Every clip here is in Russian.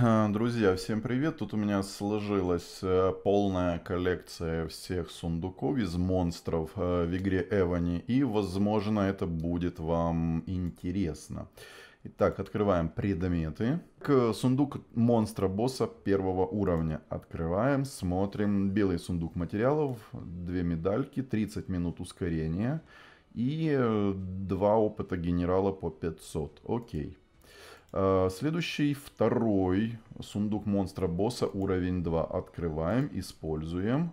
Э, друзья, всем привет! Тут у меня сложилась э, полная коллекция всех сундуков из монстров э, в игре Эвани. И, возможно, это будет вам интересно. Итак, открываем предметы. К сундук монстра босса первого уровня. Открываем, смотрим. Белый сундук материалов, две медальки, 30 минут ускорения и два опыта генерала по 500. Окей. Э, следующий, второй сундук монстра босса, уровень 2. Открываем, используем.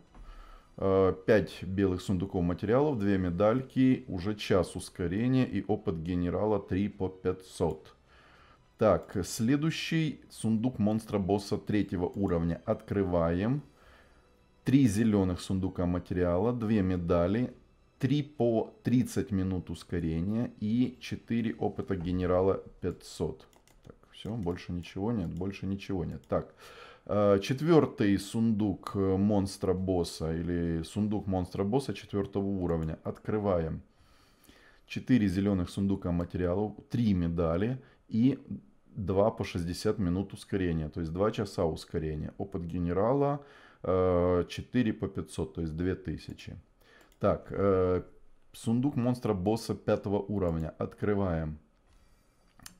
5 э, белых сундуков материалов, 2 медальки, уже час ускорения и опыт генерала 3 по 500. Так, следующий сундук монстра босса третьего уровня. Открываем. 3 зеленых сундука материала, 2 медали, 3 по 30 минут ускорения и 4 опыта генерала 500. Все, больше ничего нет, больше ничего нет. Так, э, четвертый сундук э, монстра босса или сундук монстра босса четвертого уровня. Открываем. Четыре зеленых сундука материалов, три медали и два по 60 минут ускорения. То есть два часа ускорения. Опыт генерала 4 э, по 500, то есть 2000. Так, сундук монстра босса пятого уровня. Открываем.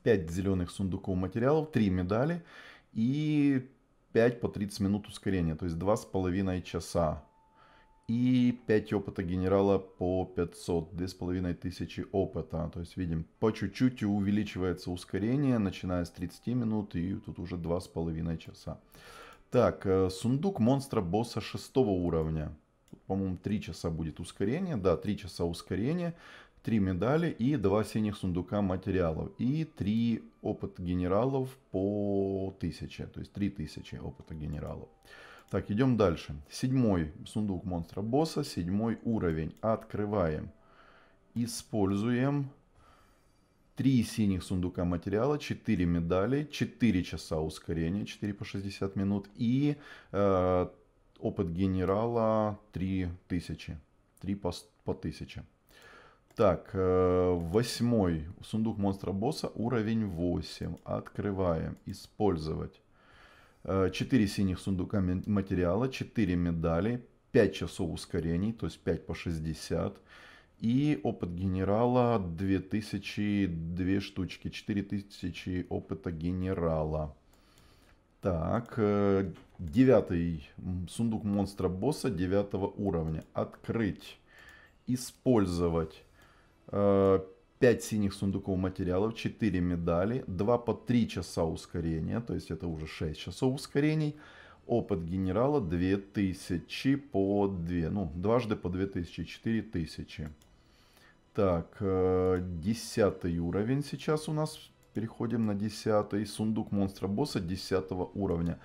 5 зеленых сундуков материалов, 3 медали и 5 по 30 минут ускорения, то есть 2,5 часа. И 5 опыта генерала по 500, тысячи опыта. То есть видим, по чуть-чуть увеличивается ускорение, начиная с 30 минут и тут уже 2,5 часа. Так, э, сундук монстра босса 6 уровня. По-моему, 3 часа будет ускорение. Да, 3 часа ускорения три медали и два синих сундука материалов. И три опыта генералов по тысяче, То есть три тысячи опыта генералов. Так, идем дальше. Седьмой сундук монстра босса. Седьмой уровень. Открываем. Используем три синих сундука материала, 4 медали, 4 часа ускорения, 4 по 60 минут и э, опыт генерала 3000. 3 по, по 1000. Так, э, восьмой. Сундук монстра босса, уровень 8. Открываем. Использовать. Э, четыре синих сундука материала, четыре медали, 5 часов ускорений, то есть 5 по 60. И опыт генерала 2000, 2 штучки, 4000 опыта генерала. Так, э, девятый сундук монстра босса девятого уровня. Открыть, использовать. 5 э, синих сундуков материалов, 4 медали, 2 по 3 часа ускорения, то есть это уже 6 часов ускорений. Опыт генерала 2000 по 2, ну, дважды по 2000, 4000. Так, 10 э, уровень сейчас у нас, переходим на 10. Сундук монстра-босса 10 уровня.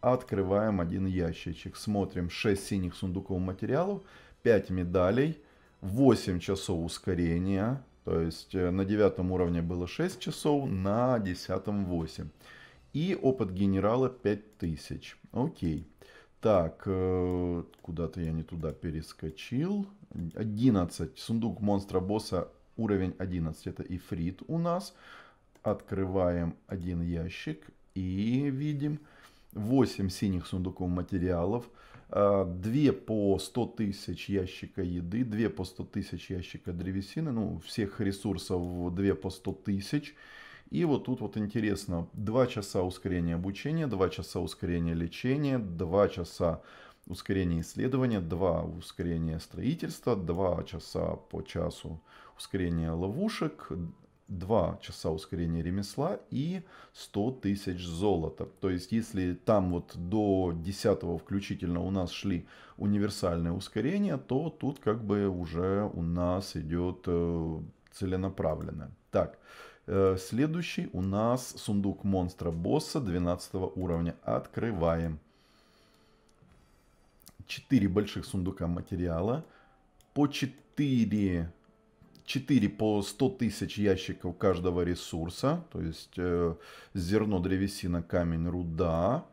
Открываем один ящичек, смотрим 6 синих сундуков материалов, 5 медалей – 8 часов ускорения, то есть э, на девятом уровне было 6 часов, на десятом 8. И опыт генерала 5000. Окей. Так, э, куда-то я не туда перескочил. 11. Сундук монстра босса уровень 11. Это ифрит у нас. Открываем один ящик и видим 8 синих сундуков материалов. 2 э, по 100 тысяч ящика еды, 2 по 100 тысяч ящика древесины, ну, всех ресурсов 2 по 100 тысяч. И вот тут вот интересно, 2 часа ускорения обучения, 2 часа ускорения лечения, 2 часа ускорения исследования, 2 ускорения строительства, 2 часа по часу ускорения ловушек, 2 часа ускорения ремесла и 100 тысяч золота. То есть, если там вот до 10 включительно у нас шли универсальные ускорения, то тут как бы уже у нас идет э, целенаправленное. Так, э, следующий у нас сундук монстра босса 12 уровня. Открываем. 4 больших сундука материала. По 4 4 по 100 тысяч ящиков каждого ресурса, то есть э, зерно, древесина, камень, руда.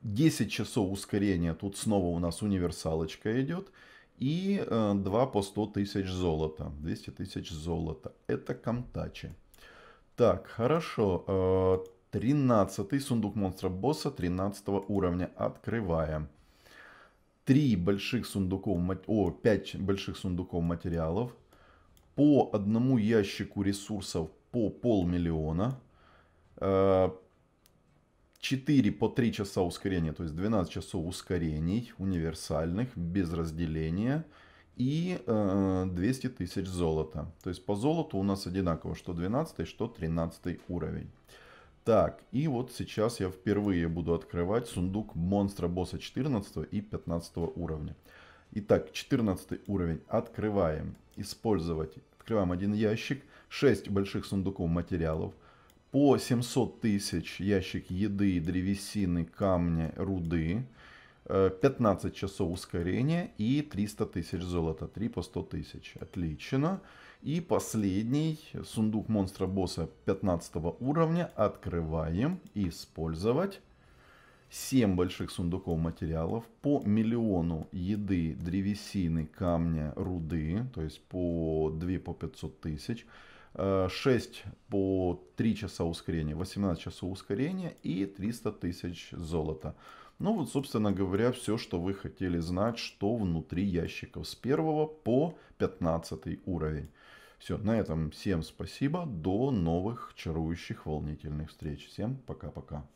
10 часов ускорения, тут снова у нас универсалочка идет. И э, 2 по 100 тысяч золота, 200 тысяч золота. Это Камтачи. Так, хорошо. Э, 13 сундук монстра босса 13 уровня. Открываем три больших сундуков, о, пять больших сундуков материалов, по одному ящику ресурсов по полмиллиона. 4 э, по 3 часа ускорения, то есть 12 часов ускорений универсальных, без разделения. И 200 э, тысяч золота. То есть по золоту у нас одинаково, что 12, что 13 уровень. Так, и вот сейчас я впервые буду открывать сундук монстра босса 14 и 15 уровня. Итак, 14 уровень. Открываем. Использовать. Открываем один ящик. 6 больших сундуков материалов. По 700 тысяч ящик еды, древесины, камня, руды. 15 э, часов ускорения и 300 тысяч золота. 3 по 100 тысяч. Отлично. И последний сундук монстра босса 15 уровня. Открываем. Использовать. 7 больших сундуков материалов, по миллиону еды, древесины, камня, руды, то есть по 2 по 500 тысяч, 6 э, по 3 часа ускорения, 18 часов ускорения и 300 тысяч золота. Ну вот, собственно говоря, все, что вы хотели знать, что внутри ящиков с 1 по 15 уровень. Все, на этом всем спасибо. До новых чарующих, волнительных встреч. Всем пока-пока.